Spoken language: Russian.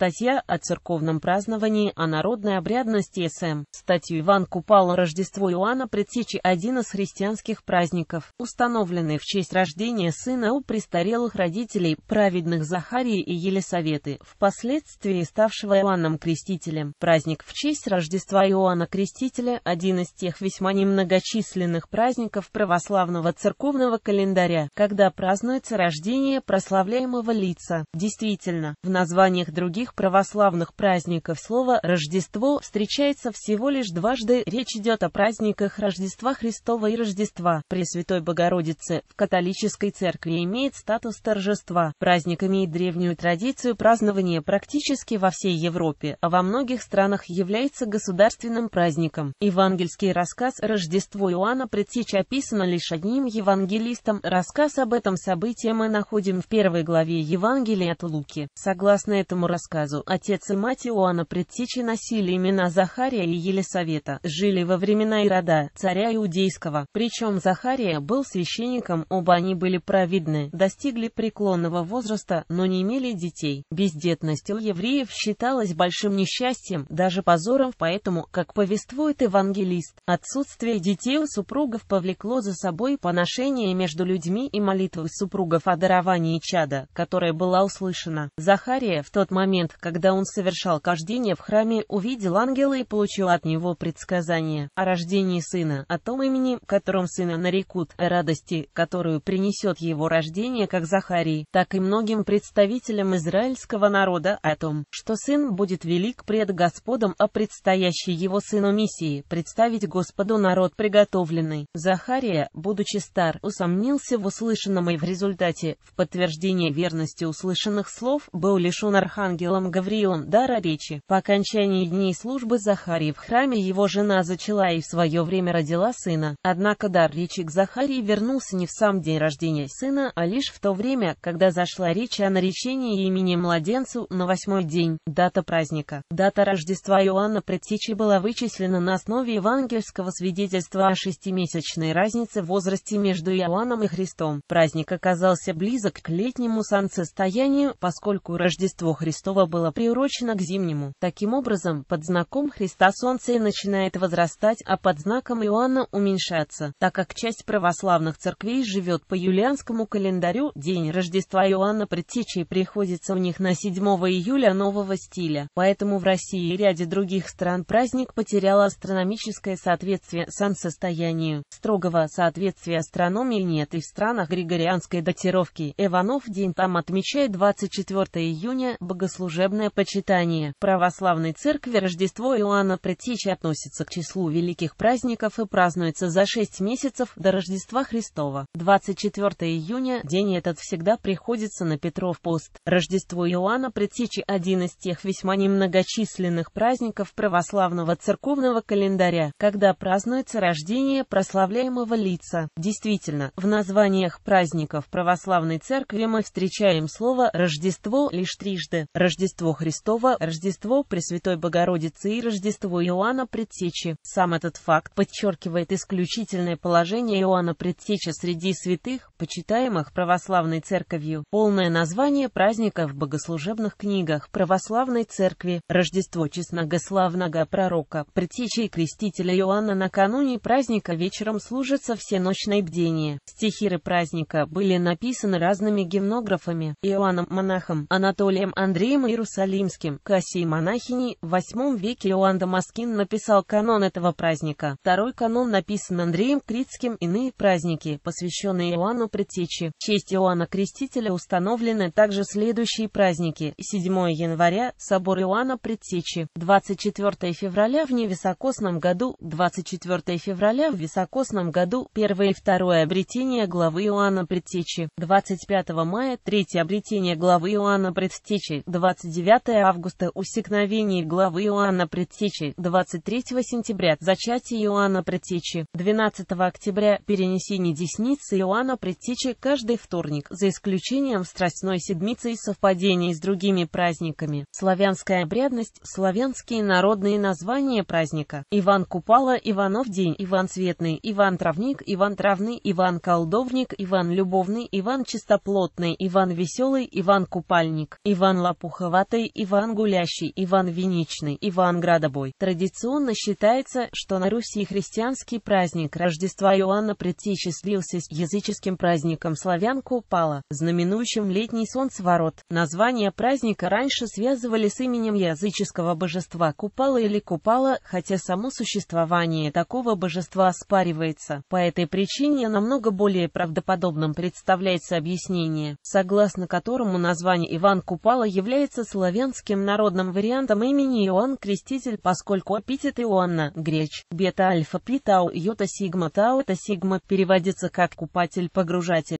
Статья о церковном праздновании о народной обрядности СМ. Статью Иван Купала «Рождество Иоанна Предсечи» один из христианских праздников, установленный в честь рождения сына у престарелых родителей, праведных Захарии и Елисаветы, впоследствии ставшего Иоанном Крестителем. Праздник в честь Рождества Иоанна Крестителя – один из тех весьма немногочисленных праздников православного церковного календаря, когда празднуется рождение прославляемого лица. Действительно, в названиях других остальных православных праздников слово «Рождество» встречается всего лишь дважды. Речь идет о праздниках Рождества Христова и Рождества Пресвятой Богородицы. В католической церкви имеет статус торжества. Праздник имеет древнюю традицию празднования практически во всей Европе, а во многих странах является государственным праздником. Евангельский рассказ «Рождество Иоанна Предсечь» описан лишь одним евангелистом. Рассказ об этом событии мы находим в первой главе Евангелия от Луки. Согласно этому рассказу, рассказу, отец и мать Иоанна Предтечи носили имена Захария и Елисавета, жили во времена Ирода, царя Иудейского. Причем Захария был священником, оба они были праведны, достигли преклонного возраста, но не имели детей. Бездетность у евреев считалась большим несчастьем, даже позором, поэтому, как повествует евангелист, отсутствие детей у супругов повлекло за собой поношение между людьми и молитвы супругов о даровании чада, которая была услышана. Захария в тот момент момент, когда он совершал кождение в храме, увидел ангела и получил от него предсказание о рождении сына, о том имени, которым сына нарекут, о радости, которую принесет его рождение как Захарии, так и многим представителям израильского народа, о том, что сын будет велик пред Господом о а предстоящей его сыну миссии, представить Господу народ приготовленный. Захария, будучи стар, усомнился в услышанном и в результате, в подтверждение верности услышанных слов, был лишен архангела апостолом Гавриилом дара речи. По окончании дней службы Захарии в храме его жена зачала и в свое время родила сына. Однако дар речи к Захарии вернулся не в сам день рождения сына, а лишь в то время, когда зашла речь о наречении имени младенцу на восьмой день, дата праздника. Дата Рождества Иоанна Предтечи была вычислена на основе евангельского свидетельства о шестимесячной разнице в возрасте между Иоанном и Христом. Праздник оказался близок к летнему солнцестоянию, поскольку Рождество Христово снова было приурочено к зимнему. Таким образом, под знаком Христа солнце и начинает возрастать, а под знаком Иоанна уменьшаться, так как часть православных церквей живет по юлианскому календарю, день Рождества Иоанна Предтечи приходится у них на 7 июля нового стиля, поэтому в России и ряде других стран праздник потерял астрономическое соответствие сан-состоянию. Строгого соответствия астрономии нет и в странах григорианской датировки. Иванов день там отмечает 24 июня, богослужение служебное почитание. В православной церкви Рождество Иоанна Предтечи относится к числу великих праздников и празднуется за 6 месяцев до Рождества Христова. 24 июня, день этот всегда приходится на Петров пост. Рождество Иоанна Предтечи – один из тех весьма немногочисленных праздников православного церковного календаря, когда празднуется рождение прославляемого лица. Действительно, в названиях праздников православной церкви мы встречаем слово «Рождество» лишь трижды. Рождество Рождество Христово, Рождество Пресвятой Богородицы и Рождество Иоанна Предтечи. Сам этот факт подчеркивает исключительное положение Иоанна Предтечи среди святых, почитаемых православной церковью. Полное название праздника в богослужебных книгах православной церкви Рождество честногославного пророка, Предтечи и Крестителя Иоанна накануне праздника вечером служится всеночное бдение. Стихиры праздника были написаны разными гимнографами Иоанном Монахом, Анатолием Андреем Иерусалимским. Кассий монахини, в VIII веке Иоанн Дамаскин написал канон этого праздника. Второй канон написан Андреем Критским. Иные праздники, посвященные Иоанну Предтечи. В честь Иоанна Крестителя установлены также следующие праздники. 7 января – Собор Иоанна Предтечи. 24 февраля в Невисокосном году, 24 февраля в Високосном году, первое и второе обретение главы Иоанна Предтечи. 25 мая – третье обретение главы Иоанна Предтечи. 20 29 августа усекновение главы Иоанна Предтечи, 23 сентября зачатие Иоанна Предтечи, 12 октября перенесение десницы Иоанна Предтечи каждый вторник, за исключением Страстной Седмицы и совпадений с другими праздниками, славянская обрядность, славянские народные названия праздника, Иван Купала, Иванов день, Иван Светный, Иван Травник, Иван Травный, Иван Колдовник, Иван Любовный, Иван Чистоплотный, Иван Веселый, Иван Купальник, Иван Лопуха, Хватай Иван Гулящий, Иван Виничный, Иван Градобой. Традиционно считается, что на Руси христианский праздник Рождества Иоанна Предтечи с языческим праздником славян Купала, знаменующим летний солнцеворот. Название праздника раньше связывали с именем языческого божества Купала или Купала, хотя само существование такого божества оспаривается. По этой причине намного более правдоподобным представляется объяснение, согласно которому название Иван Купала является является славянским народным вариантом имени Иоанн Креститель, поскольку эпитет Иоанна, греч, бета-альфа-пи-тау, йота-сигма-тау-та-сигма переводится как «купатель-погружатель».